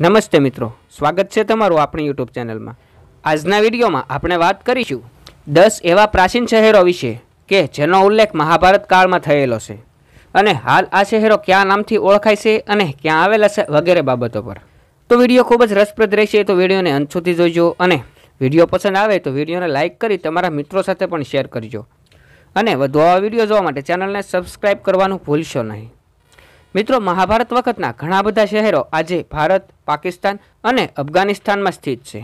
નમસ્તે મિત્રો સ્વાગત છે તમારું આપણી યુટ્યુબ ચેનલમાં આજના વિડીયોમાં આપણે વાત કરીશું દસ એવા પ્રાચીન શહેરો વિશે કે જેનો ઉલ્લેખ મહાભારત કાળમાં થયેલો છે અને હાલ આ શહેરો ક્યાં નામથી ઓળખાય છે અને ક્યાં આવેલા છે વગેરે બાબતો પર તો વિડીયો ખૂબ જ રસપ્રદ રહેશે તો વિડીયોને અંત સુધી જોઈજો અને વિડીયો પસંદ આવે તો વિડીયોને લાઇક કરી તમારા મિત્રો સાથે પણ શેર કરજો અને વધુ આવા વિડીયો જોવા માટે ચેનલને સબસ્ક્રાઈબ કરવાનું ભૂલશો નહીં મિત્રો મહાભારત વખતના ઘણા બધા શહેરો આજે ભારત પાકિસ્તાન અને અફઘાનિસ્તાનમાં સ્થિત છે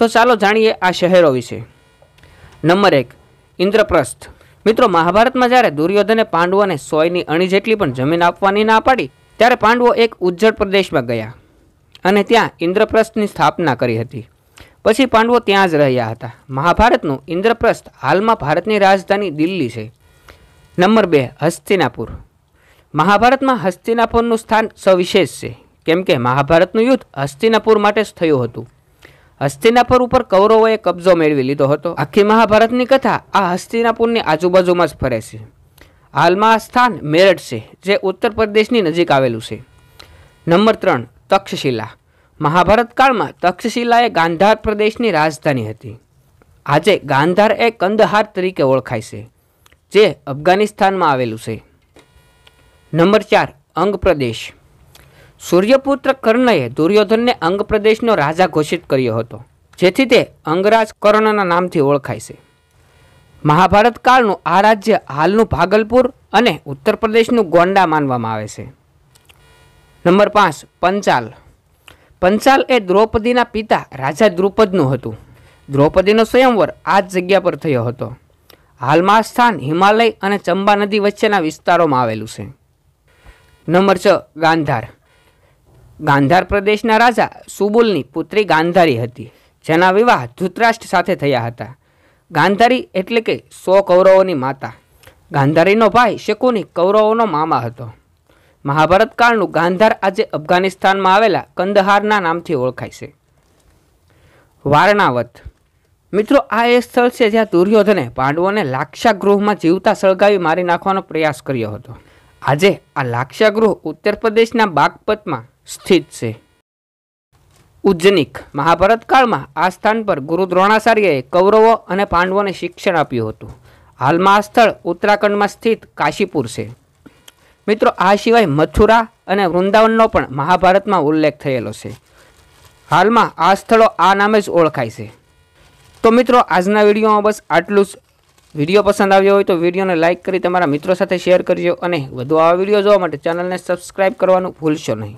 તો ચાલો જાણીએ આ શહેરો વિશે નંબર એક ઇન્દ્રપ્રસ્થ મિત્રો મહાભારતમાં જ્યારે દુર્યોધને પાંડવોને સોયની અણી જેટલી પણ જમીન આપવાની ના પાડી ત્યારે પાંડવો એક ઉજ્જળ પ્રદેશમાં ગયા અને ત્યાં ઇન્દ્રપ્રસ્થની સ્થાપના કરી હતી પછી પાંડવો ત્યાં જ રહ્યા હતા મહાભારતનું ઇન્દ્રપ્રસ્થ હાલમાં ભારતની રાજધાની દિલ્હી છે નંબર બે હસ્તિનાપુર મહાભારતમાં હસ્તિનાપુરનું સ્થાન સવિશેષ છે કેમ કે મહાભારતનું યુદ્ધ હસ્તિનાપુર માટે જ થયું હતું હસ્તિનાપુર ઉપર કૌરવોએ કબજો મેળવી લીધો હતો આખી મહાભારતની કથા આ હસ્તિનાપુરની આજુબાજુમાં જ ફરે છે હાલમાં આ સ્થાન મેરઠ છે જે ઉત્તર પ્રદેશની નજીક આવેલું છે નંબર ત્રણ તક્ષશિલા મહાભારત કાળમાં તક્ષશિલા એ ગાંધાર પ્રદેશની રાજધાની હતી આજે ગાંધાર એ કંદહાર તરીકે ઓળખાય છે જે અફઘાનિસ્તાનમાં આવેલું છે નંબર ચાર અંગ પ્રદેશ સૂર્યપુત્ર કર્ણએ દુર્યોધનને અંગ પ્રદેશનો રાજા ઘોષિત કર્યો હતો જેથી તે અંગરાજ કર્ણના નામથી ઓળખાય છે મહાભારત કાળનું આ રાજ્ય હાલનું ભાગલપુર અને ઉત્તર પ્રદેશનું ગોંડા માનવામાં આવે છે નંબર પાંચ પંચાલ પંચાલ એ દ્રૌપદીના પિતા રાજા દ્રુપદનું હતું દ્રૌપદીનો સ્વયંવર આ જ જગ્યા પર થયો હતો હાલમાં સ્થાન હિમાલય અને ચંબા નદી વચ્ચેના વિસ્તારોમાં આવેલું છે નંબર છ ગાંધાર ગાંધાર પ્રદેશના રાજા સુબુલની પુત્રી ગાંધારી હતી જેના વિવાહ ધૃતરાષ્ટ્ર સાથે થયા હતા ગાંધારી એટલે કે સો કૌરવોની માતા ગાંધારીનો ભાઈ શકુની કૌરવોનો મામા હતો મહાભારત કાળનું ગાંધાર આજે અફઘાનિસ્તાનમાં આવેલા કંદહારના નામથી ઓળખાય છે વારણાવત મિત્રો આ એ સ્થળ છે જ્યાં દુર્યોધને પાંડવોને લાક્ષા ગૃહમાં જીવતા સળગાવી મારી નાખવાનો પ્રયાસ કર્યો હતો આજે આ લાક્ષાગૃહ ઉત્તર પ્રદેશના બાગપતમાં સ્થિત છે ઉજ્જનિક મહાભારત કાળમાં આ સ્થાન પર ગુરુ દ્રોણાચાર્યએ કૌરવો અને પાંડવોને શિક્ષણ આપ્યું હતું હાલમાં આ સ્થળ ઉત્તરાખંડમાં સ્થિત કાશીપુર છે મિત્રો આ સિવાય મથુરા અને વૃંદાવનનો પણ મહાભારતમાં ઉલ્લેખ થયેલો છે હાલમાં આ સ્થળો આ નામે જ ઓળખાય છે તો મિત્રો આજના વિડીયોમાં બસ આટલું જ વિડીયો પસંદ આવ્યો હોય તો વિડીયોને લાઇક કરી તમારા મિત્રો સાથે શેર કરજો અને વધુ આવા વિડીયો જોવા માટે ચેનલને સબસ્ક્રાઈબ કરવાનું ભૂલશો નહીં